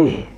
Mm-hmm.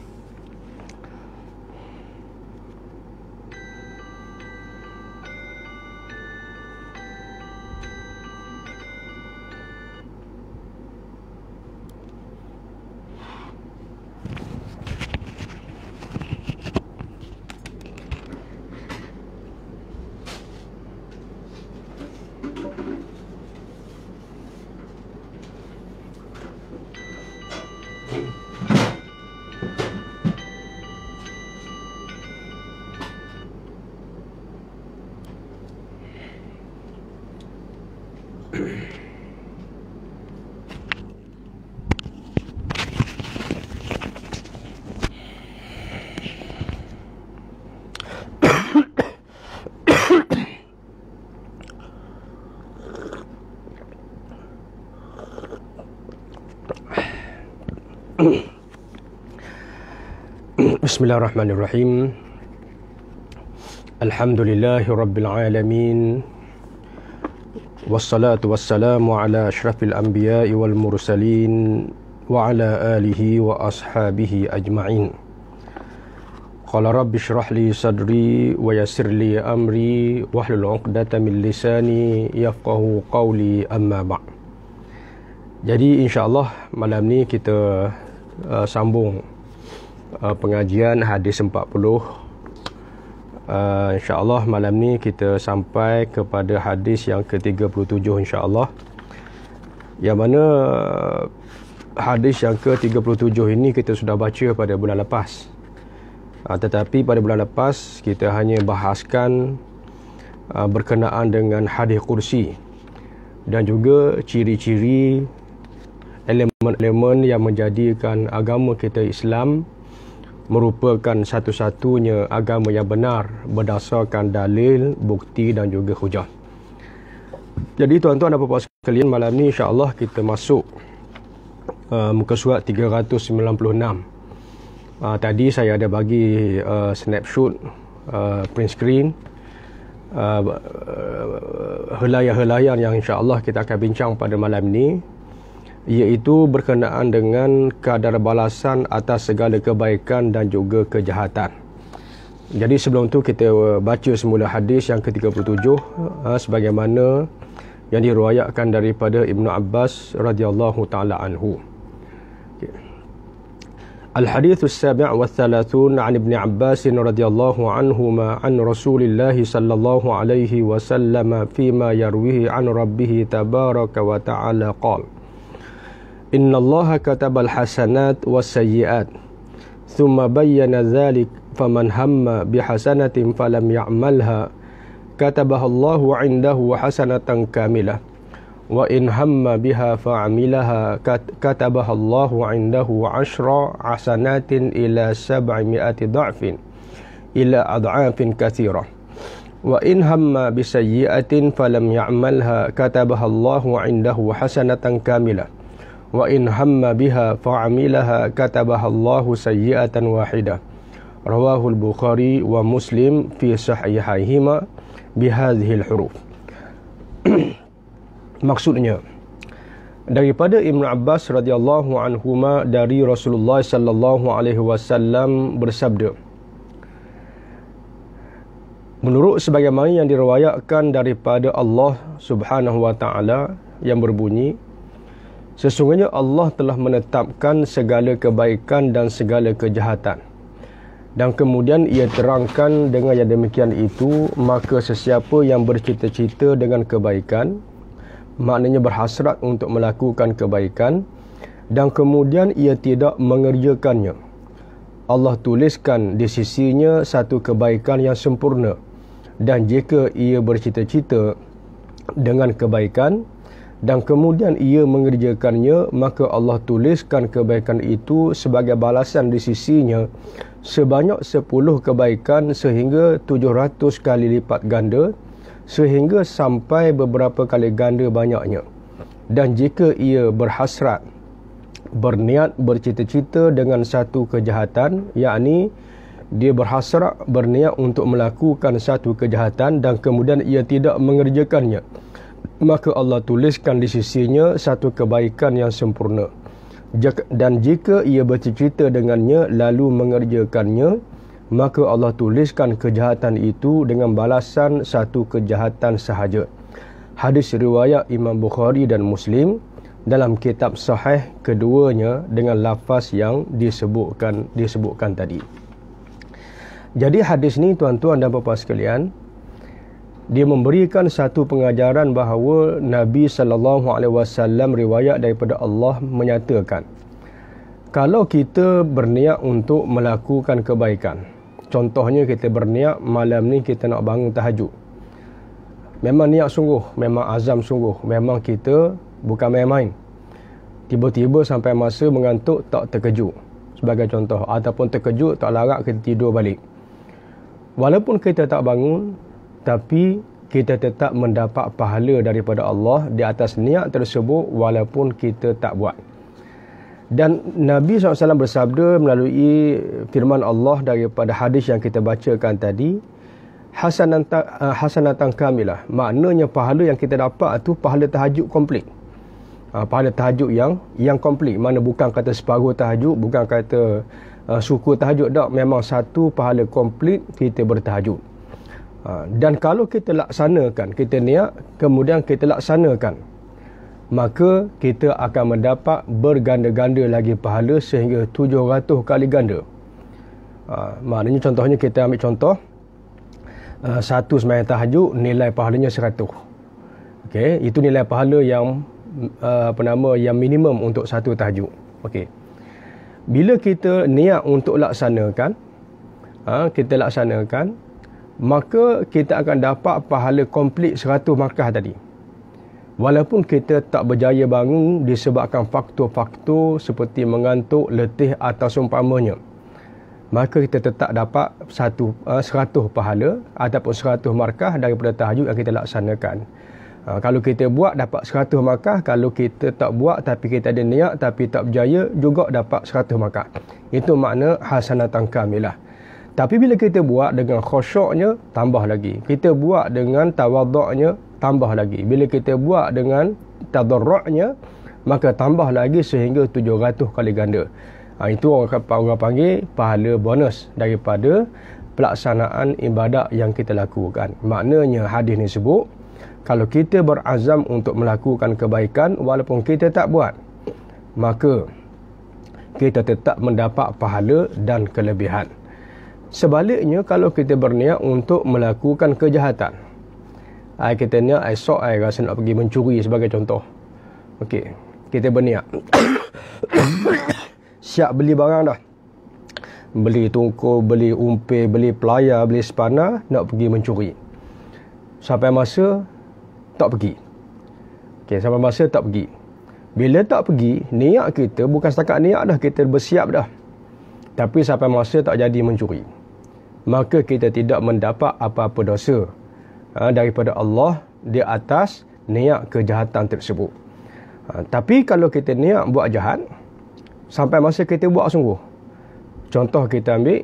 بسم الله الرحمن الرحيم الحمد لله رب العالمين والصلاة والسلام على أشرف الأنبياء والمرسلين وعلى آله وأصحابه أجمعين قال رب اشرح لي صدري ويسر لي أمري واحلل عقدة من لساني يفقه قولي أما بعد Jadi insyaAllah malam ni kita uh, sambung uh, pengajian hadis 40. Uh, eh, InsyaAllah malam ni kita sampai kepada hadis yang ke-37 insyaAllah. Yang mana uh, hadis yang ke-37 ini kita sudah baca pada bulan lepas. Uh, tetapi pada bulan lepas kita hanya bahaskan uh, berkenaan dengan hadis kursi dan juga ciri-ciri elemen-elemen yang menjadikan agama kita Islam merupakan satu-satunya agama yang benar berdasarkan dalil, bukti dan juga hujah. Jadi tuan-tuan dan puan-puan sekalian, malam ni insya-Allah kita masuk uh, muka surat 396. Uh, tadi saya ada bagi uh, snapshot uh, print screen uh, uh, helayan-helayan yang insya-Allah kita akan bincang pada malam ni iaitu berkenaan dengan kadar balasan atas segala kebaikan dan juga kejahatan. Jadi sebelum tu kita uh, baca semula hadis yang ke-37 uh, sebagaimana yang diruayatkan daripada Ibnu Abbas radhiyallahu taala anhu. الحديث السابع والثلاثون عن ابن عباس رضي الله عنهما عن رسول الله صلى الله عليه وسلم فيما يرويه عن ربه تبارك وتعالى قال إن الله كتب الحسنات والسيئات ثم بين ذلك فمن هم بحسنة فلم يعملها كتبها الله عنده حسنة كاملة وإن هم بها فعملها كتبها الله عنده عشر حسنات إلى سبعمائة ضعف إلى أضعاف كثيرة وإن هم بسيئة فلم يعملها كتبها الله عنده حسنة كاملة wa in hamma biha fa'amilaha katabaha Allah sayyi'atan wahidah rawahu al-bukhari wa muslim fi sahihaihima bihadhihi al-huruf maksudnya daripada Ibn Abbas radhiyallahu anhuma dari Rasulullah sallallahu alaihi wasallam bersabda Menurut sebagaimana yang diriwayatkan daripada Allah Subhanahu wa taala yang berbunyi Sesungguhnya Allah telah menetapkan segala kebaikan dan segala kejahatan. Dan kemudian ia terangkan dengan yang demikian itu, maka sesiapa yang bercita-cita dengan kebaikan, maknanya berhasrat untuk melakukan kebaikan, dan kemudian ia tidak mengerjakannya. Allah tuliskan di sisinya satu kebaikan yang sempurna. Dan jika ia bercita-cita dengan kebaikan, dan kemudian ia mengerjakannya maka Allah tuliskan kebaikan itu sebagai balasan di sisinya sebanyak sepuluh kebaikan sehingga tujuh ratus kali lipat ganda sehingga sampai beberapa kali ganda banyaknya dan jika ia berhasrat berniat bercita-cita dengan satu kejahatan yakni dia berhasrat berniat untuk melakukan satu kejahatan dan kemudian ia tidak mengerjakannya maka Allah tuliskan di sisinya satu kebaikan yang sempurna. Dan jika ia bercerita dengannya lalu mengerjakannya, maka Allah tuliskan kejahatan itu dengan balasan satu kejahatan sahaja. Hadis riwayat Imam Bukhari dan Muslim dalam kitab sahih keduanya dengan lafaz yang disebutkan disebutkan tadi. Jadi hadis ni tuan-tuan dan puan-puan sekalian, dia memberikan satu pengajaran bahawa Nabi sallallahu alaihi wasallam riwayat daripada Allah menyatakan kalau kita berniat untuk melakukan kebaikan contohnya kita berniat malam ni kita nak bangun tahajud memang niat sungguh memang azam sungguh memang kita bukan main-main tiba-tiba sampai masa mengantuk tak terkejut sebagai contoh ataupun terkejut tak larat kita tidur balik walaupun kita tak bangun tapi kita tetap mendapat pahala daripada Allah di atas niat tersebut walaupun kita tak buat. Dan Nabi SAW bersabda melalui firman Allah daripada hadis yang kita bacakan tadi, eh, Hasanatan hasanat kamilah. Maknanya pahala yang kita dapat tu pahala tahajud komplit. Ah, pahala tahajud yang yang komplit. Mana bukan kata separuh tahajud, bukan kata uh, suku tahajud. Tak, memang satu pahala komplit kita bertahajud. Ha, dan kalau kita laksanakan kita niat kemudian kita laksanakan maka kita akan mendapat berganda-ganda lagi pahala sehingga 700 kali ganda ha, maknanya contohnya kita ambil contoh uh, satu semayang tahajud nilai pahalanya 100 okay, itu nilai pahala yang uh, apa nama yang minimum untuk satu tahajud okay. bila kita niat untuk laksanakan ha, kita laksanakan maka kita akan dapat pahala komplit 100 markah tadi. Walaupun kita tak berjaya bangun disebabkan faktor-faktor seperti mengantuk, letih atau seumpamanya. Maka kita tetap dapat satu, uh, eh, 100 pahala ataupun 100 markah daripada tahajud yang kita laksanakan. Eh, kalau kita buat dapat 100 markah, kalau kita tak buat tapi kita ada niat tapi tak berjaya juga dapat 100 markah. Itu makna hasanah tangkamilah. Tapi bila kita buat dengan khosyoknya, tambah lagi. Kita buat dengan tawaduknya, tambah lagi. Bila kita buat dengan tadarruknya, maka tambah lagi sehingga 700 kali ganda. Ha, itu orang panggil pahala bonus daripada pelaksanaan ibadat yang kita lakukan. Maknanya hadis ni sebut, kalau kita berazam untuk melakukan kebaikan walaupun kita tak buat, maka kita tetap mendapat pahala dan kelebihan. Sebaliknya kalau kita berniat untuk melakukan kejahatan. Ai kita niat esok ai rasa nak pergi mencuri sebagai contoh. Okey, kita berniat. Siap beli barang dah. Beli tungku, beli umpe, beli pelaya, beli sepana nak pergi mencuri. Sampai masa tak pergi. Okey, sampai masa tak pergi. Bila tak pergi, niat kita bukan setakat niat dah kita bersiap dah. Tapi sampai masa tak jadi mencuri maka kita tidak mendapat apa-apa dosa ha, daripada Allah di atas niat kejahatan tersebut. Ha, tapi kalau kita niat buat jahat, sampai masa kita buat sungguh. Contoh kita ambil,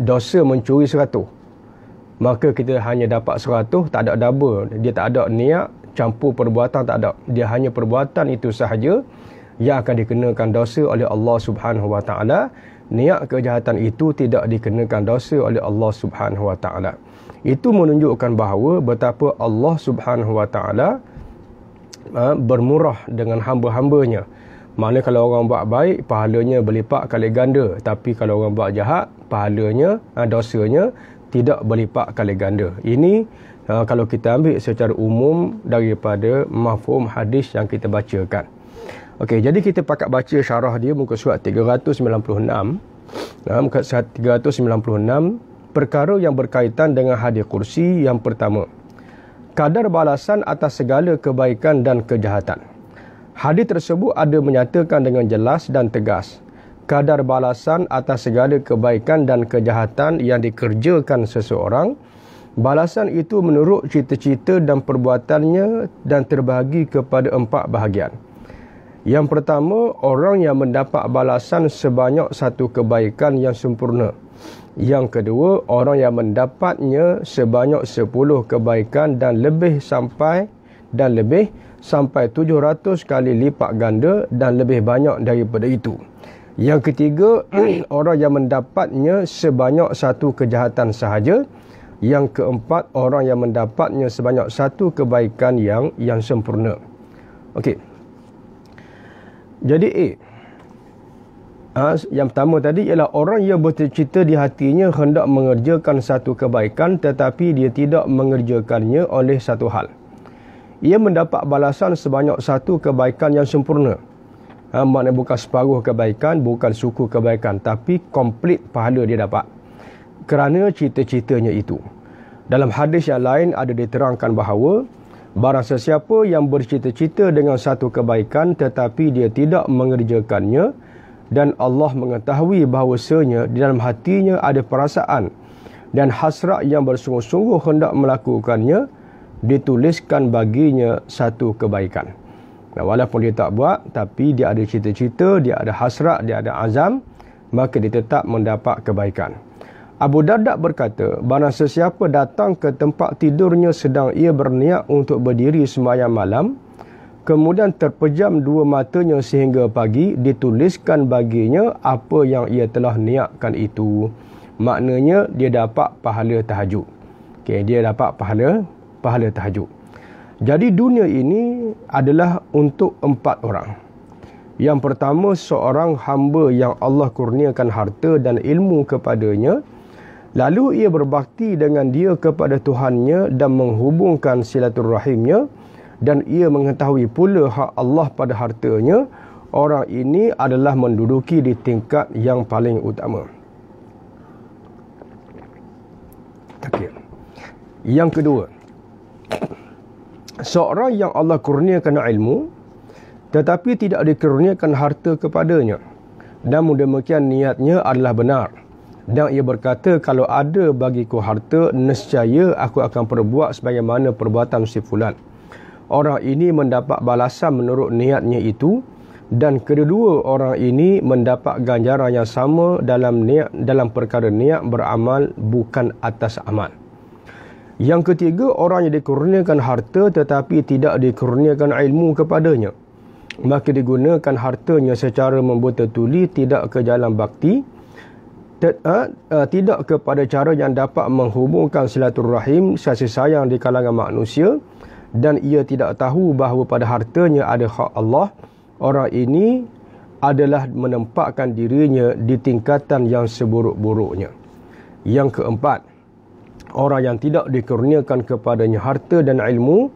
dosa mencuri seratus. Maka kita hanya dapat seratus, tak ada double. Dia tak ada niat, campur perbuatan tak ada. Dia hanya perbuatan itu sahaja yang akan dikenakan dosa oleh Allah Subhanahu Wa niat kejahatan itu tidak dikenakan dosa oleh Allah Subhanahu Wa Taala. Itu menunjukkan bahawa betapa Allah Subhanahu Wa Taala ha, bermurah dengan hamba-hambanya. Mana kalau orang buat baik, pahalanya berlipat kali ganda. Tapi kalau orang buat jahat, pahalanya, ha, dosanya tidak berlipat kali ganda. Ini ha, kalau kita ambil secara umum daripada mafhum hadis yang kita bacakan. Okey, jadi kita pakat baca syarah dia muka surat 396. Nah, muka surat 396 perkara yang berkaitan dengan hadis kursi yang pertama. Kadar balasan atas segala kebaikan dan kejahatan. Hadis tersebut ada menyatakan dengan jelas dan tegas kadar balasan atas segala kebaikan dan kejahatan yang dikerjakan seseorang. Balasan itu menurut cita-cita dan perbuatannya dan terbahagi kepada empat bahagian. Yang pertama, orang yang mendapat balasan sebanyak satu kebaikan yang sempurna. Yang kedua, orang yang mendapatnya sebanyak sepuluh kebaikan dan lebih sampai dan lebih sampai tujuh ratus kali lipat ganda dan lebih banyak daripada itu. Yang ketiga, orang yang mendapatnya sebanyak satu kejahatan sahaja. Yang keempat, orang yang mendapatnya sebanyak satu kebaikan yang yang sempurna. Okey. Jadi A. Eh, ha, yang pertama tadi ialah orang yang bercita di hatinya hendak mengerjakan satu kebaikan tetapi dia tidak mengerjakannya oleh satu hal. Ia mendapat balasan sebanyak satu kebaikan yang sempurna. Ha, maknanya bukan separuh kebaikan, bukan suku kebaikan tapi komplit pahala dia dapat kerana cita-citanya itu. Dalam hadis yang lain ada diterangkan bahawa Barang sesiapa yang bercita-cita dengan satu kebaikan tetapi dia tidak mengerjakannya dan Allah mengetahui bahawasanya di dalam hatinya ada perasaan dan hasrat yang bersungguh-sungguh hendak melakukannya dituliskan baginya satu kebaikan. Nah, walaupun dia tak buat tapi dia ada cita-cita, dia ada hasrat, dia ada azam maka dia tetap mendapat kebaikan. Abu Darda berkata, barang sesiapa datang ke tempat tidurnya sedang ia berniat untuk berdiri semayang malam, kemudian terpejam dua matanya sehingga pagi, dituliskan baginya apa yang ia telah niatkan itu. Maknanya, dia dapat pahala tahajud. Okay, dia dapat pahala pahala tahajud. Jadi dunia ini adalah untuk empat orang. Yang pertama, seorang hamba yang Allah kurniakan harta dan ilmu kepadanya, Lalu ia berbakti dengan dia kepada Tuhannya dan menghubungkan silaturrahimnya dan ia mengetahui pula hak Allah pada hartanya. Orang ini adalah menduduki di tingkat yang paling utama. Takir. Yang kedua, seorang yang Allah kurniakan ilmu tetapi tidak dikurniakan harta kepadanya dan demikian niatnya adalah benar. Dan ia berkata, kalau ada bagiku harta, nescaya aku akan perbuat sebagaimana perbuatan si fulan. Orang ini mendapat balasan menurut niatnya itu dan kedua orang ini mendapat ganjaran yang sama dalam niat dalam perkara niat beramal bukan atas amal. Yang ketiga, orang yang dikurniakan harta tetapi tidak dikurniakan ilmu kepadanya. Maka digunakan hartanya secara membuta tuli tidak ke jalan bakti ter, uh, ha? uh, ha, tidak kepada cara yang dapat menghubungkan silaturrahim kasih sayang di kalangan manusia dan ia tidak tahu bahawa pada hartanya ada hak Allah orang ini adalah menempatkan dirinya di tingkatan yang seburuk-buruknya yang keempat orang yang tidak dikurniakan kepadanya harta dan ilmu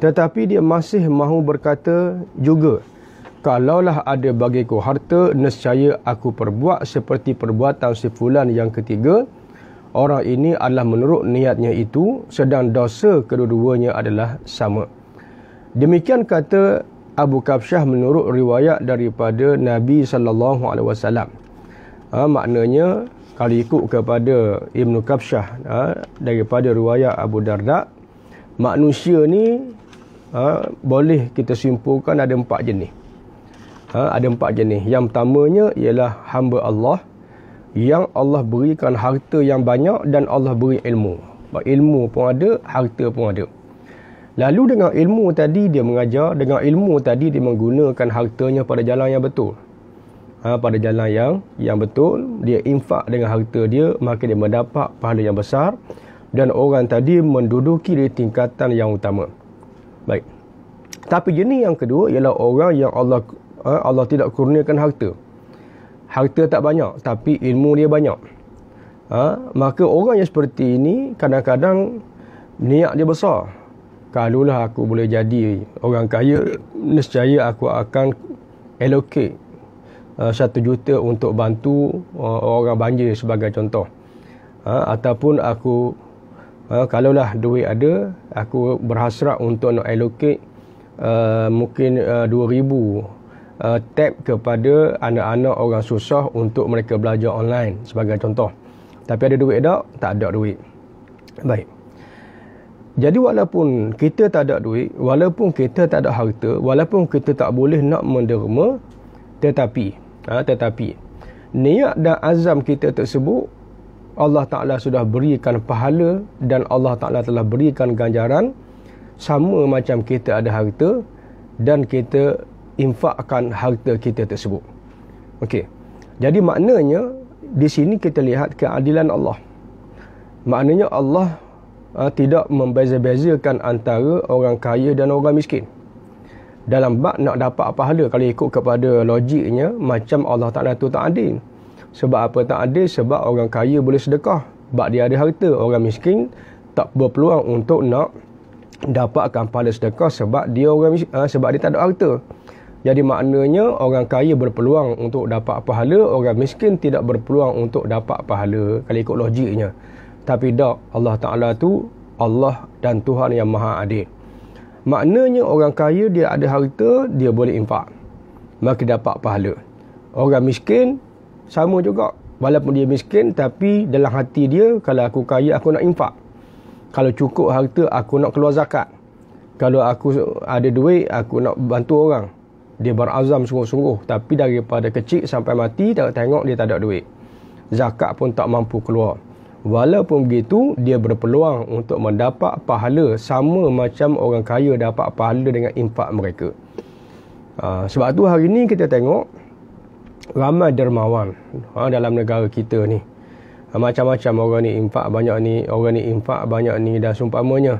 tetapi dia masih mahu berkata juga kalaulah ada bagiku harta, nescaya aku perbuat seperti perbuatan si fulan yang ketiga. Orang ini adalah menurut niatnya itu, sedang dosa kedua-duanya adalah sama. Demikian kata Abu Kafsyah menurut riwayat daripada Nabi SAW. Ha, maknanya, kalau ikut kepada Ibn Kafsyah ha, daripada riwayat Abu Darda, manusia ni ha, boleh kita simpulkan ada empat jenis ha, ada empat jenis. Yang pertamanya ialah hamba Allah yang Allah berikan harta yang banyak dan Allah beri ilmu. Ilmu pun ada, harta pun ada. Lalu dengan ilmu tadi dia mengajar, dengan ilmu tadi dia menggunakan hartanya pada jalan yang betul. Ha, pada jalan yang yang betul, dia infak dengan harta dia, maka dia mendapat pahala yang besar dan orang tadi menduduki di tingkatan yang utama. Baik. Tapi jenis yang kedua ialah orang yang Allah Eh, Allah tidak kurniakan harta. Harta tak banyak tapi ilmu dia banyak. Ha? Maka orang yang seperti ini kadang-kadang niat dia besar. Kalaulah aku boleh jadi orang kaya, nescaya aku akan allocate eh, satu uh, juta untuk bantu uh, orang banjir sebagai contoh. Ha? Ataupun aku, uh, kalaulah duit ada, aku berhasrat untuk nak allocate uh, mungkin dua uh, ribu uh, tap kepada anak-anak orang susah untuk mereka belajar online sebagai contoh. Tapi ada duit tak? Tak ada duit. Baik. Jadi walaupun kita tak ada duit, walaupun kita tak ada harta, walaupun kita tak boleh nak menderma, tetapi, uh, tetapi, niat dan azam kita tersebut, Allah Ta'ala sudah berikan pahala dan Allah Ta'ala telah berikan ganjaran sama macam kita ada harta dan kita Infak akan harta kita tersebut. Okey. Jadi maknanya di sini kita lihat keadilan Allah. Maknanya Allah uh, tidak membeza-bezakan antara orang kaya dan orang miskin. Dalam bab nak dapat pahala kalau ikut kepada logiknya macam Allah Taala tu tak adil. Sebab apa tak adil? Sebab orang kaya boleh sedekah sebab dia ada harta. Orang miskin tak berpeluang untuk nak dapatkan pahala sedekah sebab dia orang uh, sebab dia tak ada harta. Jadi maknanya orang kaya berpeluang untuk dapat pahala, orang miskin tidak berpeluang untuk dapat pahala kalau ikut logiknya. Tapi dak Allah Taala tu Allah dan Tuhan yang Maha Adil. Maknanya orang kaya dia ada harta, dia boleh infak. Maka dapat pahala. Orang miskin sama juga. Walaupun dia miskin tapi dalam hati dia kalau aku kaya aku nak infak. Kalau cukup harta aku nak keluar zakat. Kalau aku ada duit aku nak bantu orang. Dia berazam sungguh-sungguh Tapi daripada kecil sampai mati Tak tengok dia tak ada duit Zakat pun tak mampu keluar Walaupun begitu Dia berpeluang untuk mendapat pahala Sama macam orang kaya dapat pahala dengan impak mereka ha, Sebab tu hari ni kita tengok Ramai dermawan ha, dalam negara kita ni ah, macam-macam orang ni infak banyak ni, orang ni infak banyak ni dan seumpamanya.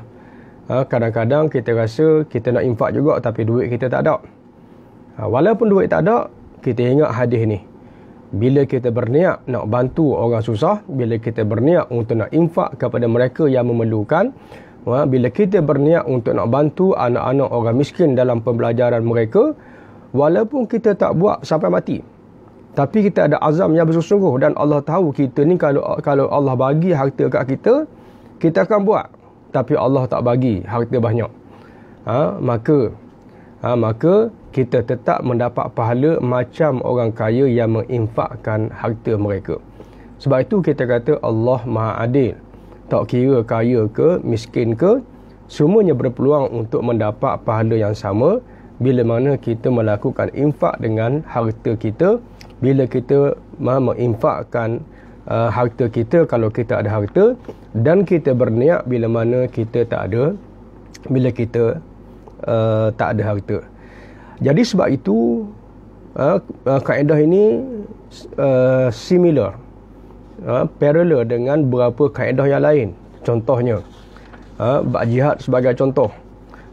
Ah, kadang-kadang kita rasa kita nak impak juga tapi duit kita tak ada. Ha, walaupun duit tak ada, kita ingat hadis ni. Bila kita berniat nak bantu orang susah, bila kita berniat untuk nak infak kepada mereka yang memerlukan, ha, bila kita berniat untuk nak bantu anak-anak orang miskin dalam pembelajaran mereka, walaupun kita tak buat sampai mati, tapi kita ada azam yang bersungguh dan Allah tahu kita ni kalau kalau Allah bagi harta kat kita, kita akan buat. Tapi Allah tak bagi harta banyak. Ha, maka ha, maka kita tetap mendapat pahala macam orang kaya yang menginfakkan harta mereka. Sebab itu kita kata Allah Maha Adil. Tak kira kaya ke, miskin ke, semuanya berpeluang untuk mendapat pahala yang sama bila mana kita melakukan infak dengan harta kita, bila kita menginfakkan uh, harta kita kalau kita ada harta dan kita berniat bila mana kita tak ada, bila kita uh, tak ada harta. Jadi sebab itu uh, kaedah ini uh, similar uh, parallel dengan beberapa kaedah yang lain. Contohnya uh, bab jihad sebagai contoh.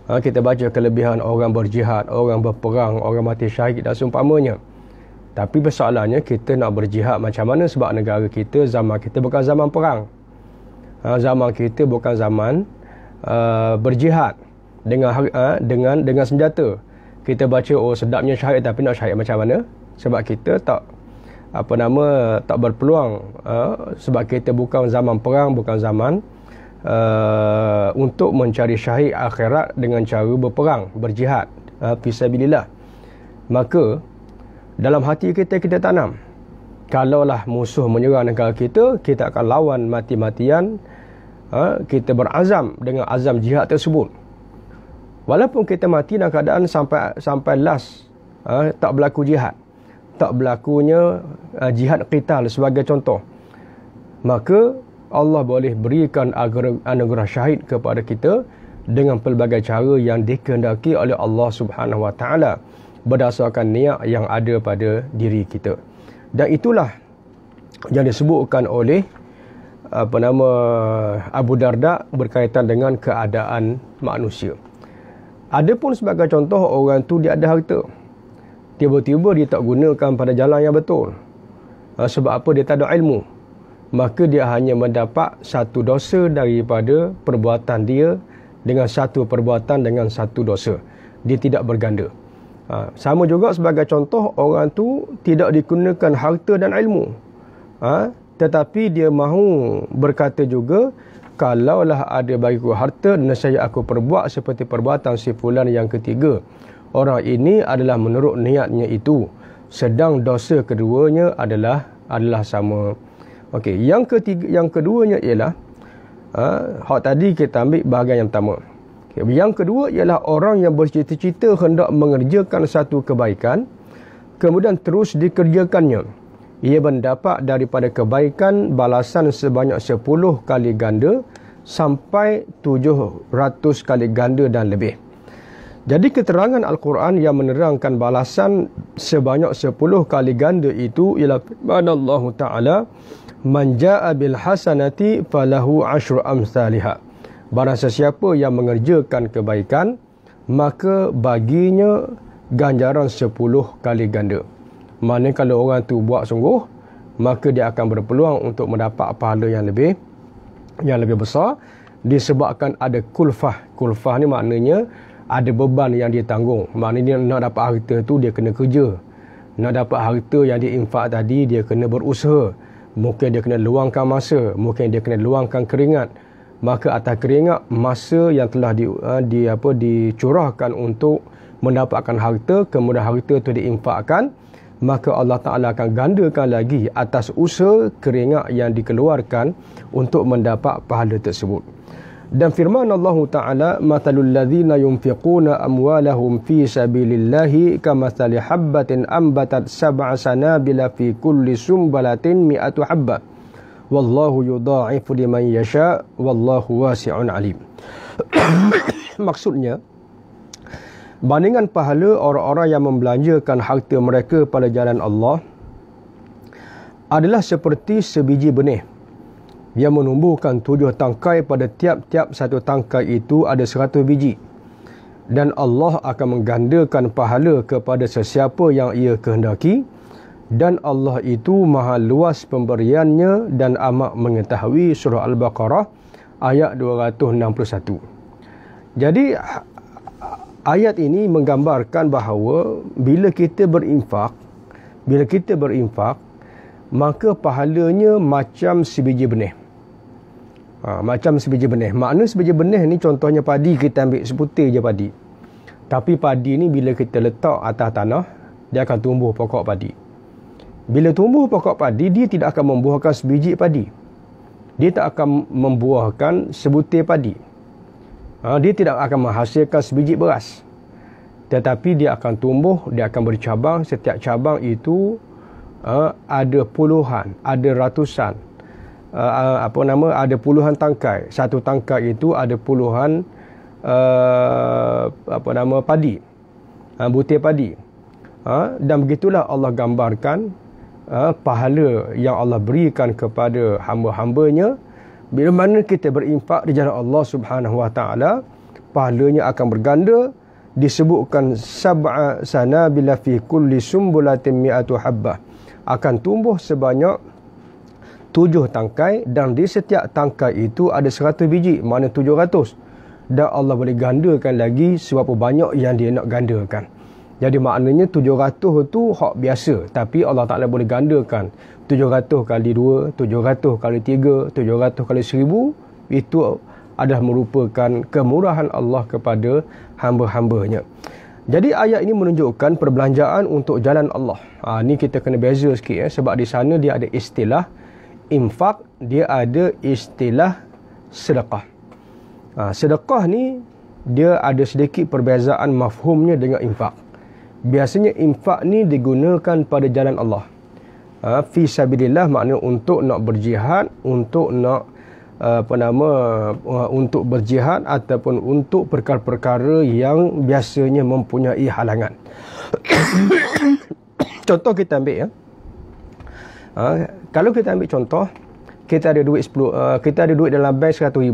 Uh, kita baca kelebihan orang berjihad, orang berperang, orang mati syahid dan seumpamanya. Tapi persoalannya kita nak berjihad macam mana sebab negara kita zaman kita bukan zaman perang. Uh, zaman kita bukan zaman uh, berjihad dengan uh, dengan dengan senjata kita baca oh sedapnya syahid tapi nak syahid macam mana sebab kita tak apa nama tak berpeluang uh, sebab kita bukan zaman perang bukan zaman uh, untuk mencari syahid akhirat dengan cara berperang berjihad uh, fisabilillah maka dalam hati kita kita tanam kalaulah musuh menyerang negara kita kita akan lawan mati-matian uh, kita berazam dengan azam jihad tersebut Walaupun kita mati dalam keadaan sampai sampai last uh, tak berlaku jihad. Tak berlakunya uh, jihad qital sebagai contoh. Maka Allah boleh berikan anugerah syahid kepada kita dengan pelbagai cara yang dikehendaki oleh Allah Subhanahu Wa Taala berdasarkan niat yang ada pada diri kita. Dan itulah yang disebutkan oleh apa nama Abu Darda berkaitan dengan keadaan manusia. Ada pun sebagai contoh orang tu dia ada harta. Tiba-tiba dia tak gunakan pada jalan yang betul. Eh, sebab apa dia tak ada ilmu. Maka dia hanya mendapat satu dosa daripada perbuatan dia dengan satu perbuatan dengan satu dosa. Dia tidak berganda. Ha, sama juga sebagai contoh orang tu tidak dikenakan harta dan ilmu. Ha, tetapi dia mahu berkata juga kalaulah ada bagiku harta nescaya aku perbuat seperti perbuatan si fulan yang ketiga orang ini adalah menurut niatnya itu sedang dosa keduanya adalah adalah sama okey yang ketiga yang keduanya ialah ah ha, hak tadi kita ambil bahagian yang pertama okay, yang kedua ialah orang yang bercita-cita hendak mengerjakan satu kebaikan kemudian terus dikerjakannya ia mendapat daripada kebaikan balasan sebanyak 10 kali ganda sampai 700 kali ganda dan lebih. Jadi keterangan Al-Quran yang menerangkan balasan sebanyak 10 kali ganda itu ialah firman Allah Ta'ala Man ja'a hasanati falahu ashru amsalih. Barang sesiapa yang mengerjakan kebaikan maka baginya ganjaran 10 kali ganda. Mana kalau orang tu buat sungguh, maka dia akan berpeluang untuk mendapat pahala yang lebih yang lebih besar disebabkan ada kulfah. Kulfah ni maknanya ada beban yang dia tanggung. Maknanya nak dapat harta tu dia kena kerja. Nak dapat harta yang dia infak tadi dia kena berusaha. Mungkin dia kena luangkan masa, mungkin dia kena luangkan keringat. Maka atas keringat masa yang telah di, eh, di apa dicurahkan untuk mendapatkan harta kemudian harta tu diinfakkan maka Allah Ta'ala akan gandakan lagi atas usaha keringat yang dikeluarkan untuk mendapat pahala tersebut. Dan firman Allah Ta'ala, مَثَلُ الَّذِينَ يُنْفِقُونَ أَمْوَالَهُمْ fi sabilillahi, اللَّهِ كَمَثَلِ حَبَّةٍ أَنْبَتَتْ سَبْعَ سَنَابِلَ فِي كُلِّ سُنْبَلَةٍ مِئَةُ حَبَّةٍ Wallahu yudha'ifu liman yasha' Wallahu wasi'un alim Maksudnya, Bandingan pahala orang-orang yang membelanjakan harta mereka pada jalan Allah adalah seperti sebiji benih. Ia menumbuhkan tujuh tangkai pada tiap-tiap satu tangkai itu ada seratus biji. Dan Allah akan menggandakan pahala kepada sesiapa yang ia kehendaki. Dan Allah itu maha luas pemberiannya dan amat mengetahui surah Al-Baqarah ayat 261. Jadi ayat ini menggambarkan bahawa bila kita berinfak, bila kita berinfak, maka pahalanya macam sebiji benih. Ha, macam sebiji benih. Makna sebiji benih ni contohnya padi kita ambil seputih je padi. Tapi padi ni bila kita letak atas tanah, dia akan tumbuh pokok padi. Bila tumbuh pokok padi, dia tidak akan membuahkan sebiji padi. Dia tak akan membuahkan sebutir padi. Ha, dia tidak akan menghasilkan sebiji beras tetapi dia akan tumbuh dia akan bercabang setiap cabang itu ha, ada puluhan ada ratusan ha, apa nama ada puluhan tangkai satu tangkai itu ada puluhan apa nama padi butir padi dan begitulah Allah gambarkan pahala yang Allah berikan kepada hamba-hambanya bila mana kita berinfak di jalan Allah Subhanahu Wa Taala, pahalanya akan berganda. Disebutkan sab'a sana bila fi kulli sumbulatin mi'atu habbah. Akan tumbuh sebanyak tujuh tangkai dan di setiap tangkai itu ada seratus biji. Mana tujuh ratus. Dan Allah boleh gandakan lagi sebab banyak yang dia nak gandakan. Jadi maknanya 700 tu hak biasa tapi Allah Taala boleh gandakan 700 kali 2, 700 kali 3, 700 kali 1000 itu adalah merupakan kemurahan Allah kepada hamba-hambanya. Jadi ayat ini menunjukkan perbelanjaan untuk jalan Allah. Ha, ini kita kena beza sikit ya, sebab di sana dia ada istilah infak, dia ada istilah sedekah. Ha, sedekah ni dia ada sedikit perbezaan mafhumnya dengan infak biasanya infak ni digunakan pada jalan Allah. Ha, fi sabilillah maknanya untuk nak berjihad, untuk nak ha, apa nama ha, untuk berjihad ataupun untuk perkara-perkara yang biasanya mempunyai halangan. contoh kita ambil ya. Ha, kalau kita ambil contoh kita ada duit 10 uh, ha, kita ada duit dalam bank 100,000.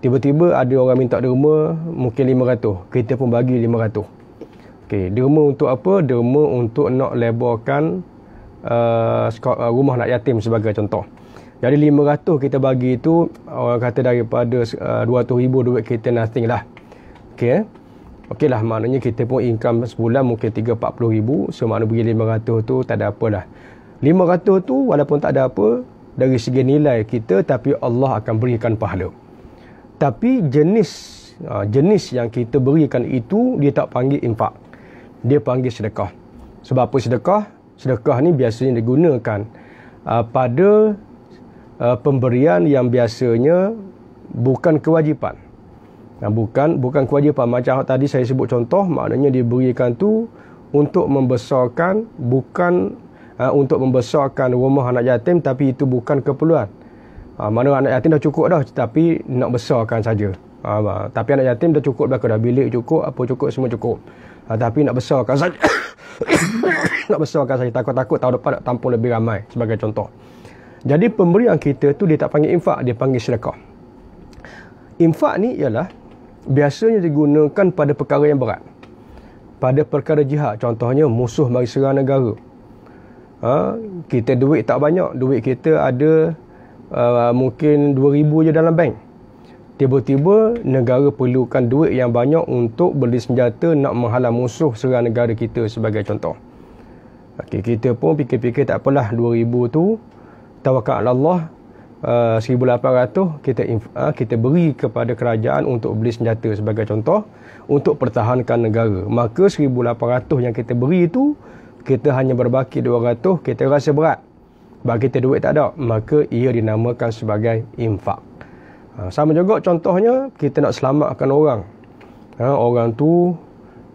Tiba-tiba ada orang minta derma mungkin 500. Kita pun bagi 500. Okey, derma untuk apa? Derma untuk nak leborkan uh, uh, rumah nak yatim sebagai contoh. Jadi 500 kita bagi itu orang kata daripada uh, 200 ribu duit kita nothing lah. Okey. Eh? Okey lah maknanya kita pun income sebulan mungkin 3 40 ribu. So maknanya bagi 500 tu tak ada apalah. 500 tu walaupun tak ada apa dari segi nilai kita tapi Allah akan berikan pahala. Tapi jenis uh, jenis yang kita berikan itu dia tak panggil impak dia panggil sedekah. Sebab apa sedekah? Sedekah ni biasanya digunakan uh, pada uh, pemberian yang biasanya bukan kewajipan. Nah, bukan bukan kewajipan macam tadi saya sebut contoh maknanya diberikan tu untuk membesarkan bukan uh, untuk membesarkan rumah anak yatim tapi itu bukan keperluan. Ha, mana anak yatim dah cukup dah tapi nak besarkan saja. Ha, tapi anak yatim dah cukup dah kedah bilik cukup apa cukup semua cukup. Uh, tapi nak besarkan saja. nak besarkan saja. Takut-takut tahun depan nak tampung lebih ramai. Sebagai contoh. Jadi pemberian kita tu dia tak panggil infak. Dia panggil sedekah. Infak ni ialah biasanya digunakan pada perkara yang berat. Pada perkara jihad. Contohnya musuh bagi serang negara. Uh, kita duit tak banyak. Duit kita ada uh, mungkin RM2,000 je dalam bank tiba-tiba negara perlukan duit yang banyak untuk beli senjata nak menghalang musuh serang negara kita sebagai contoh. Okey, kita pun fikir-fikir tak apalah 2000 tu tawakal Allah uh, 1800 kita uh, kita beri kepada kerajaan untuk beli senjata sebagai contoh untuk pertahankan negara. Maka 1800 yang kita beri itu kita hanya berbaki 200 kita rasa berat. Bagi kita duit tak ada, maka ia dinamakan sebagai infak. Ha, sama juga contohnya kita nak selamatkan orang. Ha, orang tu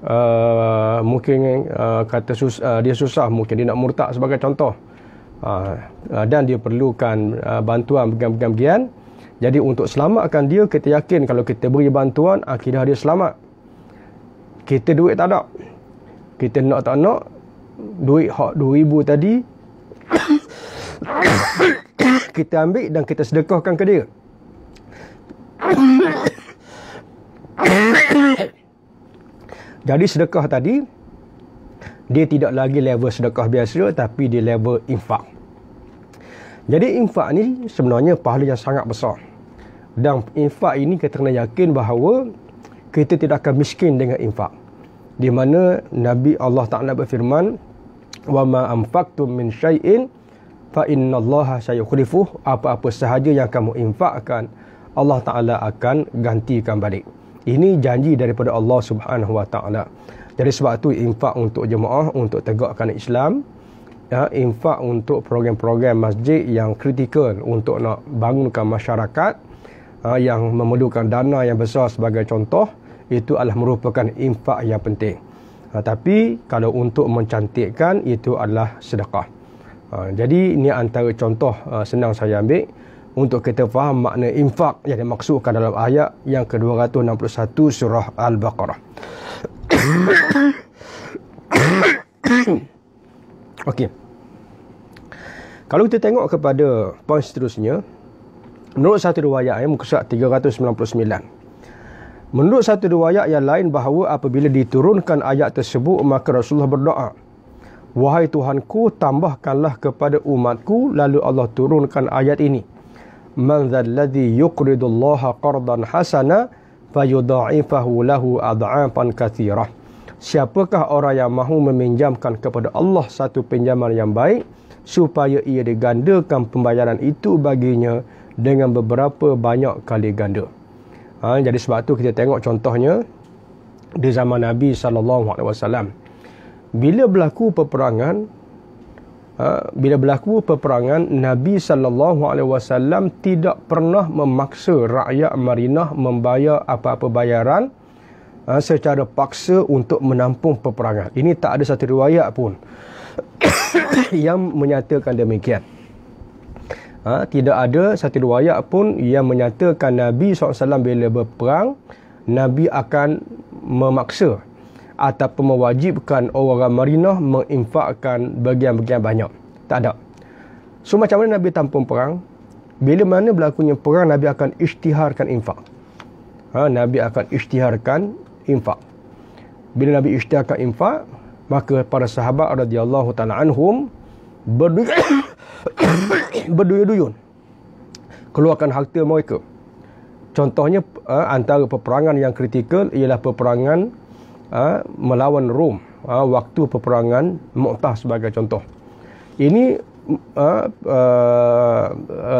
uh, mungkin uh, kata sus, uh, dia susah mungkin dia nak murtad sebagai contoh. Ha, dan dia perlukan uh, bantuan begam begian Jadi untuk selamatkan dia kita yakin kalau kita beri bantuan akhirnya dia selamat. Kita duit tak ada. Kita nak tak nak duit hak 2000 tadi kita ambil dan kita sedekahkan ke dia. Jadi sedekah tadi dia tidak lagi level sedekah biasa tapi dia level infak. Jadi infak ni sebenarnya pahala yang sangat besar. Dan infak ini kita kena yakin bahawa kita tidak akan miskin dengan infak. Di mana Nabi Allah Taala berfirman, "Wa ma anfaqtum min syai'in fa innallaha sayukhlifuh." Apa-apa sahaja yang kamu infakkan, Allah Ta'ala akan gantikan balik. Ini janji daripada Allah Subhanahu Wa Ta'ala. Jadi sebab itu infak untuk jemaah, untuk tegakkan Islam, ya, infak untuk program-program masjid yang kritikal untuk nak bangunkan masyarakat ya, yang memerlukan dana yang besar sebagai contoh, itu adalah merupakan infak yang penting. Ha, tapi kalau untuk mencantikkan, itu adalah sedekah. Ha, jadi ini antara contoh ha, senang saya ambil untuk kita faham makna infak yang dimaksudkan dalam ayat yang ke-261 surah Al-Baqarah. Okey. Kalau kita tengok kepada poin seterusnya, menurut satu riwayat yang muka 399. Menurut satu riwayat yang lain bahawa apabila diturunkan ayat tersebut, maka Rasulullah berdoa. Wahai Tuhanku, tambahkanlah kepada umatku, lalu Allah turunkan ayat ini man dhalladhi yuqridu Allah qardan hasana fayudha'ifahu lahu ad'afan katsira siapakah orang yang mahu meminjamkan kepada Allah satu pinjaman yang baik supaya ia digandakan pembayaran itu baginya dengan beberapa banyak kali ganda ha, jadi sebab tu kita tengok contohnya di zaman Nabi sallallahu alaihi wasallam bila berlaku peperangan Ha, bila berlaku peperangan Nabi sallallahu alaihi wasallam tidak pernah memaksa rakyat marinah membayar apa-apa bayaran ha, secara paksa untuk menampung peperangan. Ini tak ada satu riwayat pun yang menyatakan demikian. Ha, tidak ada satu riwayat pun yang menyatakan Nabi SAW bila berperang, Nabi akan memaksa ataupun mewajibkan orang marinah menginfakkan bagian-bagian banyak. Tak ada. So macam mana Nabi tampung perang? Bila mana berlakunya perang, Nabi akan isytiharkan infak. Ha, Nabi akan isytiharkan infak. Bila Nabi isytiharkan infak, maka para sahabat radhiyallahu ta'ala anhum berduyun-duyun. Keluarkan harta mereka. Contohnya ha, antara peperangan yang kritikal ialah peperangan Ha, melawan Rom ha, waktu peperangan Mu'tah sebagai contoh. Ini uh, uh,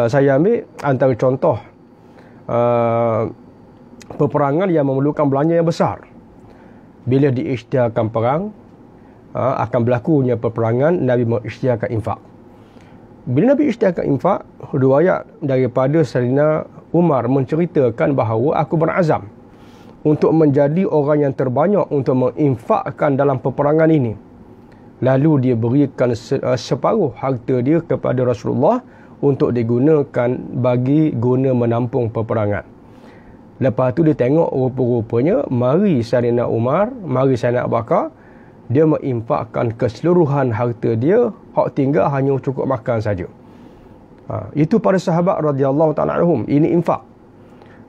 saya ambil antara contoh uh, peperangan yang memerlukan belanja yang besar. Bila diisytiharkan perang, uh, akan berlakunya peperangan Nabi mengisytiharkan infak. Bila Nabi isytiharkan infak, dua ayat daripada Serina Umar menceritakan bahawa aku berazam untuk menjadi orang yang terbanyak untuk menginfakkan dalam peperangan ini. Lalu dia berikan eh, separuh harta dia kepada Rasulullah untuk digunakan bagi guna menampung peperangan. Lepas tu dia tengok rupa-rupanya mari Sayyidina Umar, mari Sayyidina Abu Bakar, dia menginfakkan keseluruhan harta dia, hak tinggal hanya cukup makan saja. Ha, itu para sahabat radhiyallahu taala anhum, ini infak.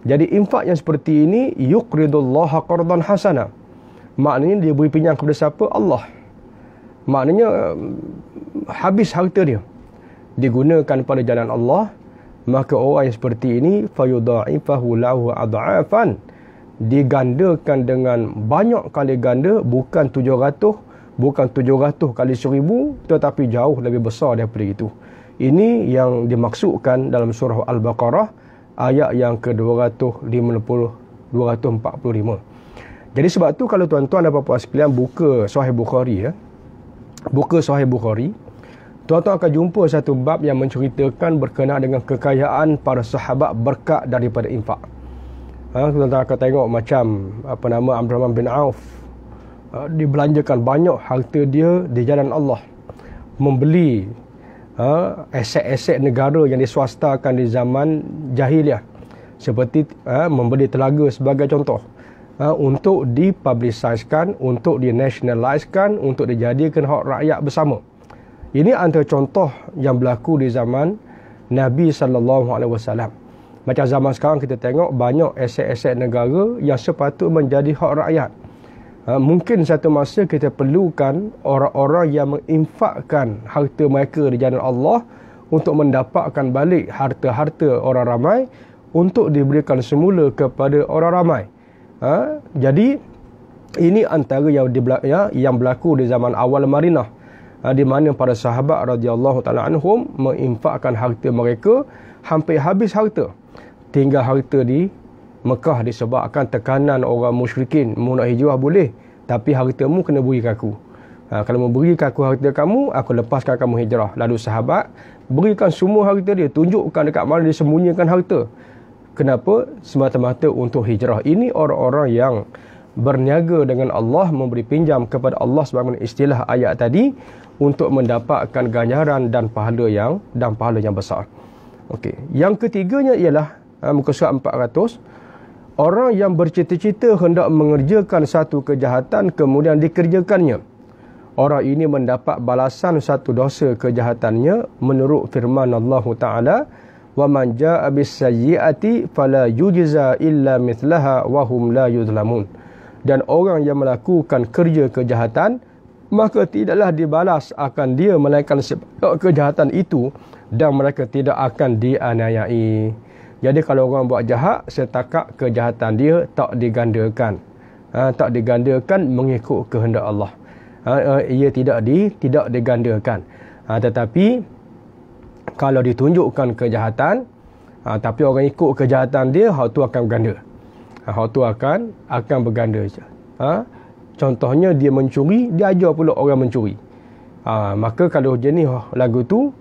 Jadi infak yang seperti ini yuqridullah qardan hasana. Maknanya dia beri pinjam kepada siapa? Allah. Maknanya mm, habis harta dia digunakan pada jalan Allah, maka orang yang seperti ini fayudha'ifahu lahu ad'afan digandakan dengan banyak kali ganda bukan 700 bukan 700 kali 1000 tetapi jauh lebih besar daripada itu. Ini yang dimaksudkan dalam surah Al-Baqarah ayat yang ke-250 245. Jadi sebab tu kalau tuan-tuan ada apa-apa sekalian buka Sahih Bukhari ya. Buka Sahih Bukhari. Tuan-tuan akan jumpa satu bab yang menceritakan berkenaan dengan kekayaan para sahabat berkat daripada infak. Ha, tuan-tuan akan tengok macam apa nama Abdul Rahman bin Auf ha, dibelanjakan banyak harta dia di jalan Allah membeli Ha, aset-aset uh, negara yang diswastakan di zaman jahiliah seperti uh, ha, membeli telaga sebagai contoh uh, untuk dipublicisekan, untuk dinationalisekan, untuk dijadikan hak rakyat bersama. Ini antara contoh yang berlaku di zaman Nabi sallallahu alaihi wasallam. Macam zaman sekarang kita tengok banyak aset-aset negara yang sepatut menjadi hak rakyat. Ha, mungkin satu masa kita perlukan orang-orang yang menginfakkan harta mereka di jalan Allah untuk mendapatkan balik harta-harta orang ramai untuk diberikan semula kepada orang ramai. Ha? Jadi ini antara yang di, ya, yang berlaku di zaman awal Madinah ha, di mana para sahabat radhiyallahu taala anhum menginfakkan harta mereka hampir habis harta tinggal harta di Mekah disebabkan tekanan orang musyrikin mu nak hijrah boleh tapi hartamu kena berikan aku ha, kalau memberikan aku harta kamu aku lepaskan kamu hijrah lalu sahabat berikan semua harta dia tunjukkan dekat mana dia sembunyikan harta kenapa semata-mata untuk hijrah ini orang-orang yang berniaga dengan Allah memberi pinjam kepada Allah sebagaimana istilah ayat tadi untuk mendapatkan ganjaran dan pahala yang dan pahala yang besar. Okey, yang ketiganya ialah uh, muka surat 400 Orang yang bercita-cita hendak mengerjakan satu kejahatan kemudian dikerjakannya. Orang ini mendapat balasan satu dosa kejahatannya menurut firman Allah Ta'ala وَمَنْ جَاءَ بِسَّيِّئَةِ فَلَا يُجِزَا إِلَّا مِثْلَهَا وَهُمْ لَا يُظْلَمُونَ Dan orang yang melakukan kerja kejahatan maka tidaklah dibalas akan dia melainkan sebab kejahatan itu dan mereka tidak akan dianiayai. Jadi kalau orang buat jahat, setakat kejahatan dia tak digandakan. Ha, tak digandakan mengikut kehendak Allah. Ha, ha ia tidak di tidak digandakan. Ha, tetapi kalau ditunjukkan kejahatan, ha, tapi orang ikut kejahatan dia, hal tu akan berganda. Ha, hal tu akan akan berganda. Ha, contohnya dia mencuri, dia ajar pula orang mencuri. Ha, maka kalau jenis lagu tu,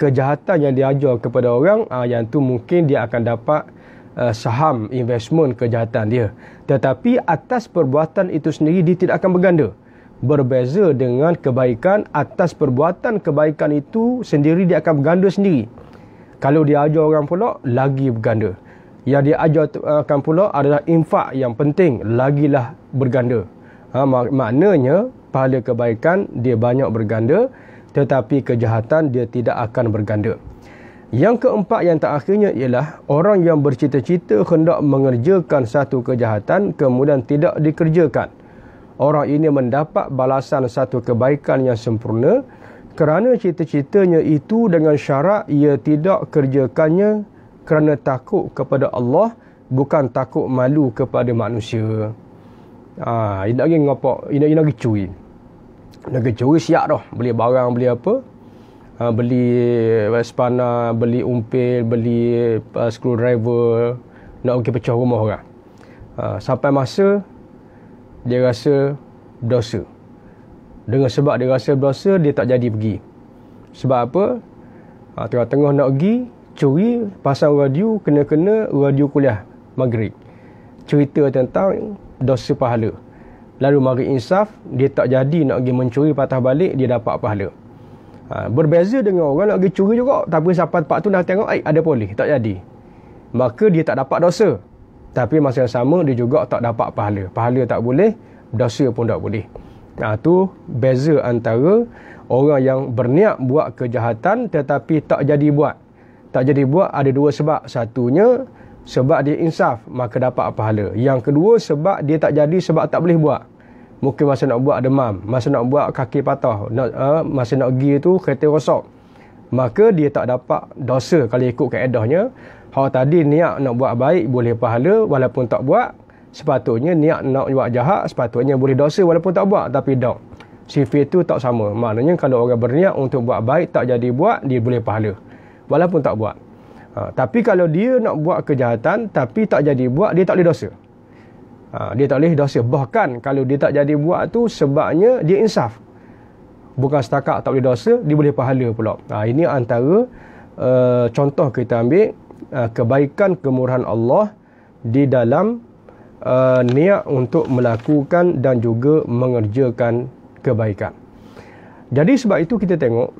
kejahatan yang diajar kepada orang uh, yang tu mungkin dia akan dapat uh, saham investment kejahatan dia tetapi atas perbuatan itu sendiri dia tidak akan berganda berbeza dengan kebaikan atas perbuatan kebaikan itu sendiri dia akan berganda sendiri kalau dia ajar orang pula lagi berganda yang dia ajarkan eh, pula adalah infak yang penting lagilah berganda ha, ah, mak maknanya pahala kebaikan dia banyak berganda tetapi kejahatan dia tidak akan berganda. Yang keempat yang tak akhirnya ialah orang yang bercita-cita hendak mengerjakan satu kejahatan kemudian tidak dikerjakan. Orang ini mendapat balasan satu kebaikan yang sempurna kerana cita-citanya itu dengan syarat ia tidak kerjakannya kerana takut kepada Allah bukan takut malu kepada manusia. Ah, ha, ini lagi ngapak? Ini lagi cuy negeri curi siap dah beli barang beli apa uh, beli eh, spana beli umpil beli uh, screwdriver nak pergi pecah rumah orang uh, sampai masa dia rasa berdosa dengan sebab dia rasa berdosa dia tak jadi pergi sebab apa uh, tengah-tengah nak pergi curi pasang radio kena-kena radio kuliah maghrib cerita tentang dosa pahala lalu mari insaf, dia tak jadi nak pergi mencuri patah balik, dia dapat pahala. Ha, berbeza dengan orang nak pergi curi juga, tapi siapa tempat tu dah tengok, eh, ada polis, tak jadi. Maka dia tak dapat dosa. Tapi masa yang sama, dia juga tak dapat pahala. Pahala tak boleh, dosa pun tak boleh. Nah ha, tu beza antara orang yang berniat buat kejahatan tetapi tak jadi buat. Tak jadi buat ada dua sebab. Satunya, sebab dia insaf, maka dapat pahala. Yang kedua, sebab dia tak jadi sebab tak boleh buat. Mungkin masa nak buat demam, masa nak buat kaki patah, nak, uh, masa nak pergi tu kereta rosak. Maka dia tak dapat dosa kalau ikut keedahnya. Kalau tadi niat nak buat baik boleh pahala walaupun tak buat. Sepatutnya niat nak buat jahat sepatutnya boleh dosa walaupun tak buat. Tapi tak. Sifir tu tak sama. Maknanya kalau orang berniat untuk buat baik tak jadi buat, dia boleh pahala. Walaupun tak buat. Ha, tapi kalau dia nak buat kejahatan tapi tak jadi buat, dia tak boleh dosa. Ha, dia tak boleh dosa. Bahkan kalau dia tak jadi buat tu sebabnya dia insaf. Bukan setakat tak boleh dosa, dia boleh pahala pula. Ha, ini antara uh, contoh kita ambil uh, kebaikan kemurahan Allah di dalam uh, niat untuk melakukan dan juga mengerjakan kebaikan. Jadi sebab itu kita tengok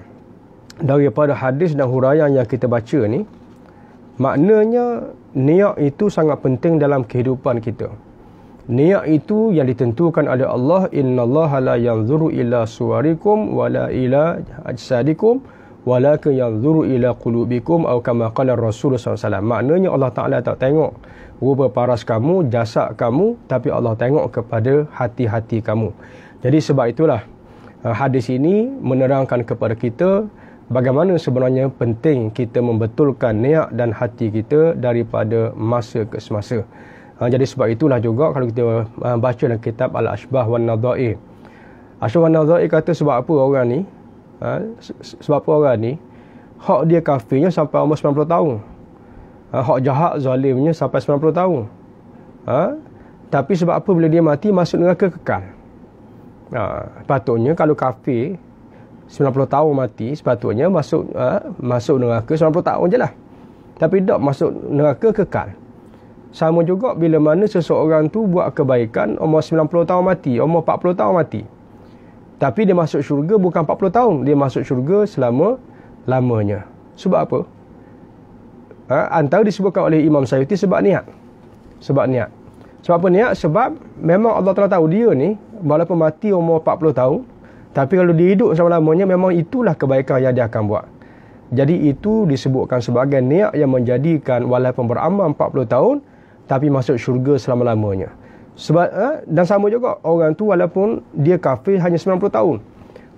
daripada hadis dan huraian yang kita baca ni, maknanya niat itu sangat penting dalam kehidupan kita niat itu yang ditentukan oleh Allah innallaha la yanzuru ila suwarikum wala ila ajsadikum walakin yanzuru ila qulubikum atau kama qala Rasul sallallahu maknanya Allah Taala tak tengok rupa paras kamu jasad kamu tapi Allah tengok kepada hati-hati kamu jadi sebab itulah eh, hadis ini menerangkan kepada kita bagaimana sebenarnya penting kita membetulkan niat dan hati kita daripada masa ke semasa. Ha, jadi sebab itulah juga kalau kita uh, baca dalam kitab Al-Ashbah wa Nadha'i. Ashbah wa Nadha'i kata sebab apa orang ni? Ha, sebab apa orang ni? Hak dia kafirnya sampai umur 90 tahun. Ha, hak jahat zalimnya sampai 90 tahun. Ha? Tapi sebab apa bila dia mati masuk neraka kekal? Ha, patutnya kalau kafir 90 tahun mati sepatutnya masuk ha, masuk neraka 90 tahun je lah. Tapi tak masuk neraka kekal. Sama juga bila mana seseorang tu buat kebaikan, umur 90 tahun mati, umur 40 tahun mati. Tapi dia masuk syurga bukan 40 tahun, dia masuk syurga selama lamanya. Sebab apa? Ha, antara disebutkan oleh Imam Sayuti sebab niat. Sebab niat. Sebab apa niat? Sebab memang Allah telah tahu dia ni, walaupun mati umur 40 tahun, tapi kalau dia hidup selama lamanya, memang itulah kebaikan yang dia akan buat. Jadi itu disebutkan sebagai niat yang menjadikan walaupun beramal 40 tahun, tapi masuk syurga selama-lamanya. Sebab eh, dan sama juga orang tu walaupun dia kafir hanya 90 tahun.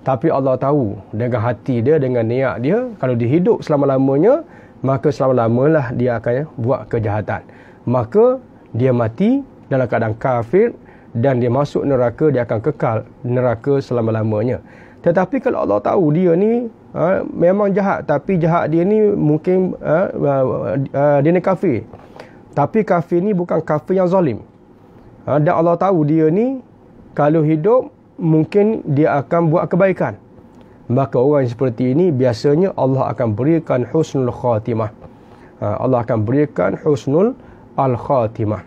Tapi Allah tahu dengan hati dia dengan niat dia kalau dia hidup selama-lamanya maka selama-lamalah dia akan buat kejahatan. Maka dia mati dalam keadaan kafir dan dia masuk neraka dia akan kekal neraka selama-lamanya. Tetapi kalau Allah tahu dia ni ha, memang jahat tapi jahat dia ni mungkin ha, ha, ha, dia ni kafir. Tapi kafir ni bukan kafir yang zalim. Ha, dan Allah tahu dia ni kalau hidup mungkin dia akan buat kebaikan. Maka orang seperti ini biasanya Allah akan berikan husnul khatimah. Ha, Allah akan berikan husnul al khatimah.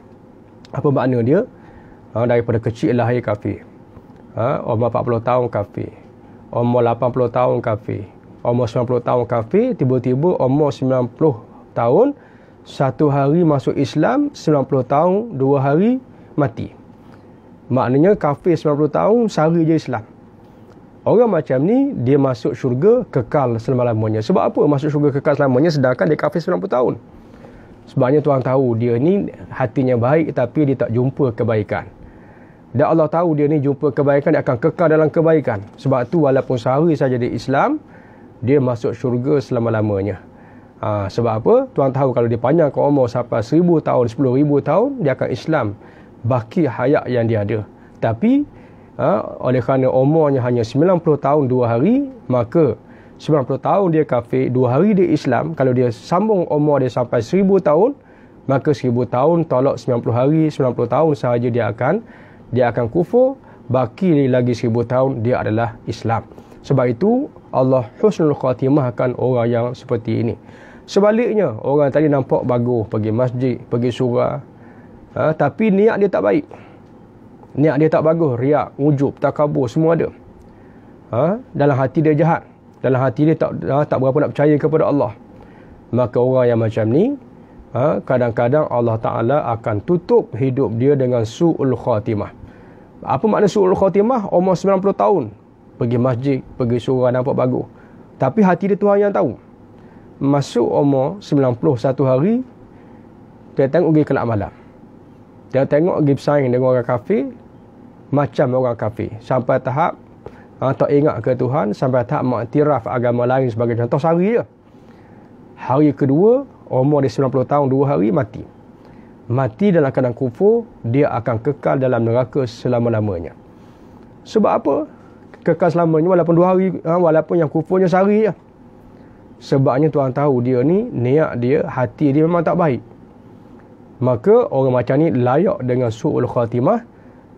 Apa makna dia? Ha, daripada kecil lah ya kafir. Ha, umur 40 tahun kafir. Umur 80 tahun kafir. Umur 90 tahun kafir. Tiba-tiba umur 90 tahun kafir satu hari masuk Islam 90 tahun dua hari mati maknanya kafir 90 tahun sehari je Islam Orang macam ni, dia masuk syurga kekal selama-lamanya. Sebab apa masuk syurga kekal lamanya? sedangkan dia kafir 90 tahun? Sebabnya tuan tahu dia ni hatinya baik tapi dia tak jumpa kebaikan. Dan Allah tahu dia ni jumpa kebaikan, dia akan kekal dalam kebaikan. Sebab tu walaupun sehari saja dia Islam, dia masuk syurga selama-lamanya. Ha, sebab apa? Tuan tahu kalau dia panjangkan umur sampai seribu tahun, sepuluh ribu tahun, dia akan Islam. Baki hayat yang dia ada. Tapi, ha, oleh kerana umurnya hanya 90 tahun dua hari, maka 90 tahun dia kafir, dua hari dia Islam. Kalau dia sambung umur dia sampai seribu tahun, maka seribu tahun tolak 90 hari, 90 tahun sahaja dia akan dia akan kufur. Baki lagi seribu tahun, dia adalah Islam. Sebab itu, Allah husnul akan orang yang seperti ini. Sebaliknya, orang tadi nampak bagus pergi masjid, pergi surah. Ha, tapi niat dia tak baik. Niat dia tak bagus. Riak, ujub, takabur, semua ada. Ha, dalam hati dia jahat. Dalam hati dia tak ha, tak berapa nak percaya kepada Allah. Maka orang yang macam ni, ha, kadang-kadang ha, Allah Ta'ala akan tutup hidup dia dengan su'ul khatimah. Apa makna su'ul khatimah? Umur 90 tahun. Pergi masjid, pergi surah, nampak bagus. Tapi hati dia Tuhan yang tahu masuk umur 91 hari, dia tengok pergi nak malam. Dia tengok pergi bersaing dengan orang kafir, macam orang kafir. Sampai tahap, ha, tak ingat ke Tuhan, sampai tahap maktiraf agama lain sebagai contoh sehari je. Hari kedua, umur dia 90 tahun, dua hari, mati. Mati dalam keadaan kufur, dia akan kekal dalam neraka selama-lamanya. Sebab apa? Kekal selamanya, walaupun dua hari, ah, walaupun yang kufurnya sehari je sebabnya Tuhan tahu dia ni niat dia hati dia memang tak baik maka orang macam ni layak dengan su'ul khatimah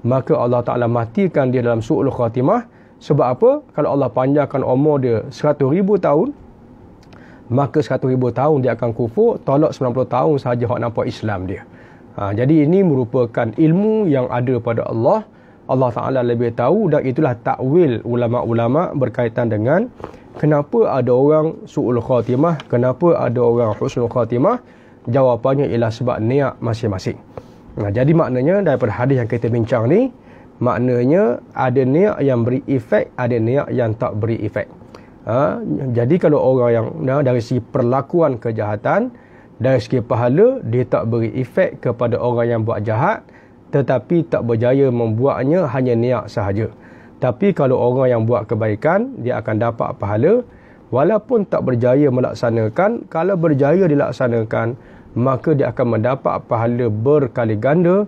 maka Allah Ta'ala matikan dia dalam su'ul khatimah sebab apa? kalau Allah panjangkan umur dia 100,000 tahun maka 100,000 tahun dia akan kufur tolak 90 tahun sahaja hak nampak Islam dia ha, jadi ini merupakan ilmu yang ada pada Allah Allah Ta'ala lebih tahu dan itulah takwil ulama-ulama berkaitan dengan kenapa ada orang su'ul khatimah, kenapa ada orang husnul khatimah, jawapannya ialah sebab niat masing-masing. Nah, jadi maknanya daripada hadis yang kita bincang ni, maknanya ada niat yang beri efek, ada niat yang tak beri efek. Ha, jadi kalau orang yang nah, dari segi perlakuan kejahatan, dari segi pahala, dia tak beri efek kepada orang yang buat jahat, tetapi tak berjaya membuatnya hanya niat sahaja. Tapi kalau orang yang buat kebaikan, dia akan dapat pahala walaupun tak berjaya melaksanakan. Kalau berjaya dilaksanakan, maka dia akan mendapat pahala berkali ganda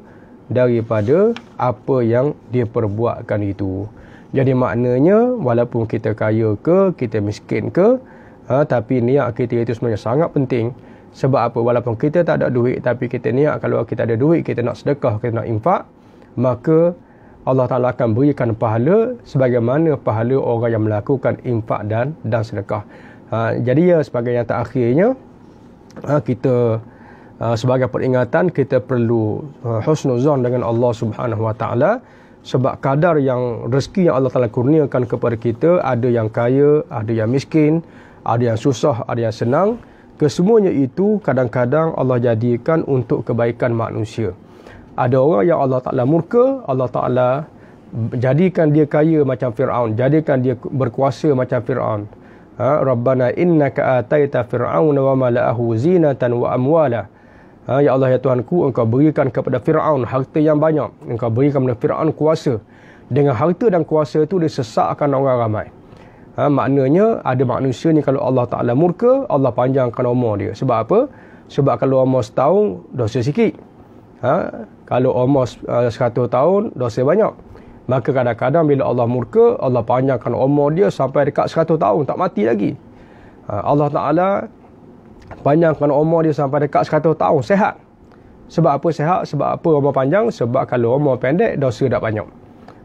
daripada apa yang dia perbuatkan itu. Jadi maknanya, walaupun kita kaya ke, kita miskin ke, ha, tapi niat kita itu sebenarnya sangat penting. Sebab apa? Walaupun kita tak ada duit, tapi kita niat kalau kita ada duit, kita nak sedekah, kita nak infak, maka Allah Ta'ala akan berikan pahala sebagaimana pahala orang yang melakukan infak dan dan sedekah. Ha, jadi ya, sebagai yang terakhirnya, ha, kita ha, sebagai peringatan, kita perlu ha, husnuzan dengan Allah Subhanahu Wa Ta'ala sebab kadar yang rezeki yang Allah Ta'ala kurniakan kepada kita, ada yang kaya, ada yang miskin, ada yang susah, ada yang senang. Kesemuanya itu kadang-kadang Allah jadikan untuk kebaikan manusia. Ada orang yang Allah Ta'ala murka, Allah Ta'ala jadikan dia kaya macam Fir'aun, jadikan dia berkuasa macam Fir'aun. Ha, Rabbana innaka ataita Fir'aun wa mala'ahu zinatan wa amwala. Ha, ya Allah, ya Tuhanku, engkau berikan kepada Fir'aun harta yang banyak. Engkau berikan kepada Fir'aun kuasa. Dengan harta dan kuasa itu, dia sesakkan orang ramai. Ha, maknanya ada manusia ni kalau Allah Ta'ala murka, Allah panjangkan umur dia. Sebab apa? Sebab kalau umur setahun, dosa sikit. Ha? Kalau umur uh, seratus uh, tahun, dosa banyak. Maka kadang-kadang bila Allah murka, Allah panjangkan umur dia sampai dekat seratus tahun. Tak mati lagi. Ha, Allah Ta'ala panjangkan umur dia sampai dekat seratus tahun. Sehat. Sebab apa sehat? Sebab apa umur panjang? Sebab kalau umur pendek, dosa tak banyak.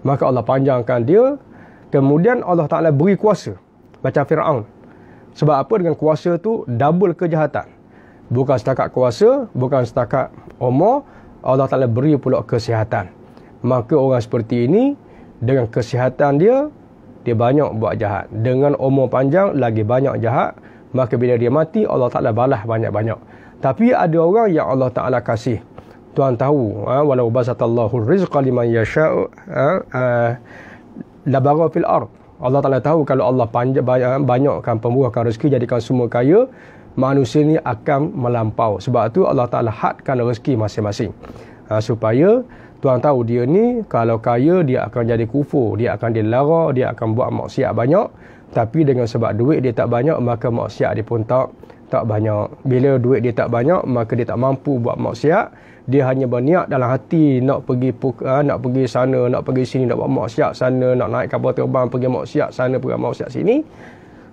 Maka Allah panjangkan dia Kemudian Allah Ta'ala beri kuasa. Macam Fir'aun. Sebab apa dengan kuasa tu? Double kejahatan. Bukan setakat kuasa. Bukan setakat umur. Allah Ta'ala beri pula kesihatan. Maka orang seperti ini. Dengan kesihatan dia. Dia banyak buat jahat. Dengan umur panjang. Lagi banyak jahat. Maka bila dia mati. Allah Ta'ala balas banyak-banyak. Tapi ada orang yang Allah Ta'ala kasih. Tuan tahu. Ha? Walau basatallahu rizqa liman yasha'u. Ha? ha labara fil ard. Allah Taala tahu kalau Allah panjang banyakkan pembuahkan rezeki jadikan semua kaya, manusia ni akan melampau. Sebab tu Allah Taala hadkan rezeki masing-masing. Ha, supaya Tuhan tahu dia ni kalau kaya dia akan jadi kufur, dia akan dilara, dia akan buat maksiat banyak. Tapi dengan sebab duit dia tak banyak maka maksiat dia pun tak tak banyak. Bila duit dia tak banyak maka dia tak mampu buat maksiat dia hanya berniat dalam hati nak pergi puka, ah, nak pergi sana nak pergi sini nak buat maksiat sana nak naik kapal terbang pergi maksiat sana pergi maksiat sini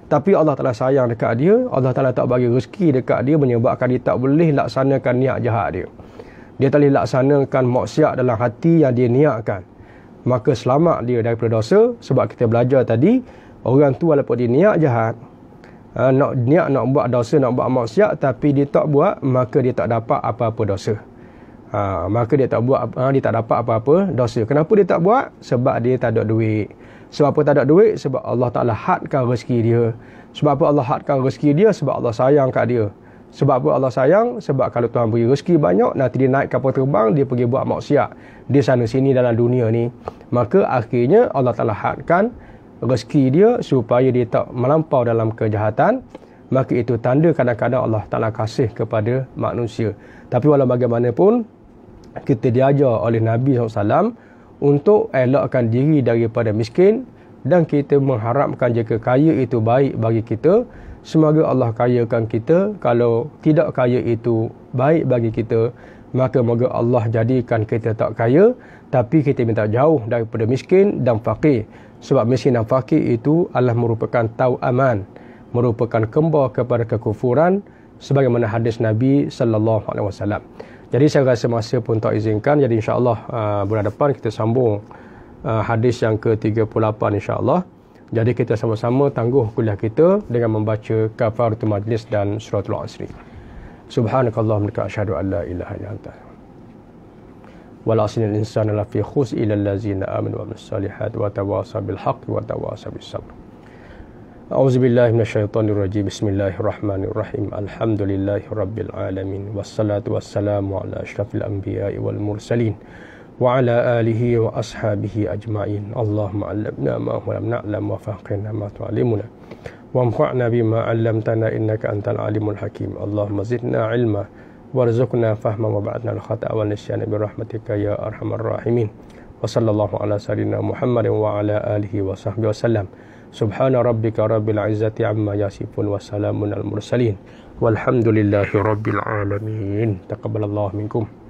tapi Allah Taala sayang dekat dia Allah Taala tak bagi rezeki dekat dia menyebabkan dia tak boleh laksanakan niat jahat dia dia tak boleh laksanakan maksiat dalam hati yang dia niatkan maka selamat dia daripada dosa sebab kita belajar tadi orang tu walaupun dia niat jahat ah, nak niat nak buat dosa nak buat maksiat tapi dia tak buat maka dia tak dapat apa-apa dosa Ha, maka dia tak buat ha, dia tak dapat apa-apa dosa. Kenapa dia tak buat? Sebab dia tak ada duit. Sebab apa tak ada duit? Sebab Allah Taala hadkan rezeki dia. Sebab apa Allah hadkan rezeki dia? Sebab Allah sayang kat dia. Sebab apa Allah sayang? Sebab kalau Tuhan beri rezeki banyak, nanti dia naik kapal terbang, dia pergi buat maksiat. Dia sana sini dalam dunia ni. Maka akhirnya Allah Taala hadkan rezeki dia supaya dia tak melampau dalam kejahatan. Maka itu tanda kadang-kadang Allah Ta'ala kasih kepada manusia. Tapi walau bagaimanapun, kita diajar oleh Nabi SAW untuk elakkan diri daripada miskin dan kita mengharapkan jika kaya itu baik bagi kita semoga Allah kayakan kita kalau tidak kaya itu baik bagi kita maka moga Allah jadikan kita tak kaya tapi kita minta jauh daripada miskin dan fakir sebab miskin dan fakir itu adalah merupakan tau aman merupakan kembar kepada kekufuran sebagaimana hadis Nabi sallallahu alaihi wasallam jadi saya rasa masa pun tak izinkan. Jadi insyaAllah uh, bulan depan kita sambung uh, hadis yang ke-38 insyaAllah. Jadi kita sama-sama tangguh kuliah kita dengan membaca kafar tu Majlis dan Suratul Asri. Subhanakallah mereka asyadu an la ilaha ni anta. Wal asin insana lafi khus ila lazina amin wa salihat wa tawasa bilhaq wa tawasa bil sabr. أعوذ بالله من الشيطان الرجيم بسم الله الرحمن الرحيم الحمد لله رب العالمين والصلاة والسلام على أشرف الأنبياء والمرسلين وعلى آله وأصحابه أجمعين اللهم علمنا ما لم نعلم وفقنا ما تعلمنا وانفعنا بما علمتنا إنك أنت العليم الحكيم اللهم زدنا علما وارزقنا فهما وبعدنا الخطأ والنسيان برحمتك يا أرحم الراحمين وصلى الله على سيدنا محمد وعلى آله وصحبه وسلم Subhana rabbika rabbil izzati amma yasifun wa salamun al mursalin. Walhamdulillahi rabbil alamin. Taqabbalallahu minkum.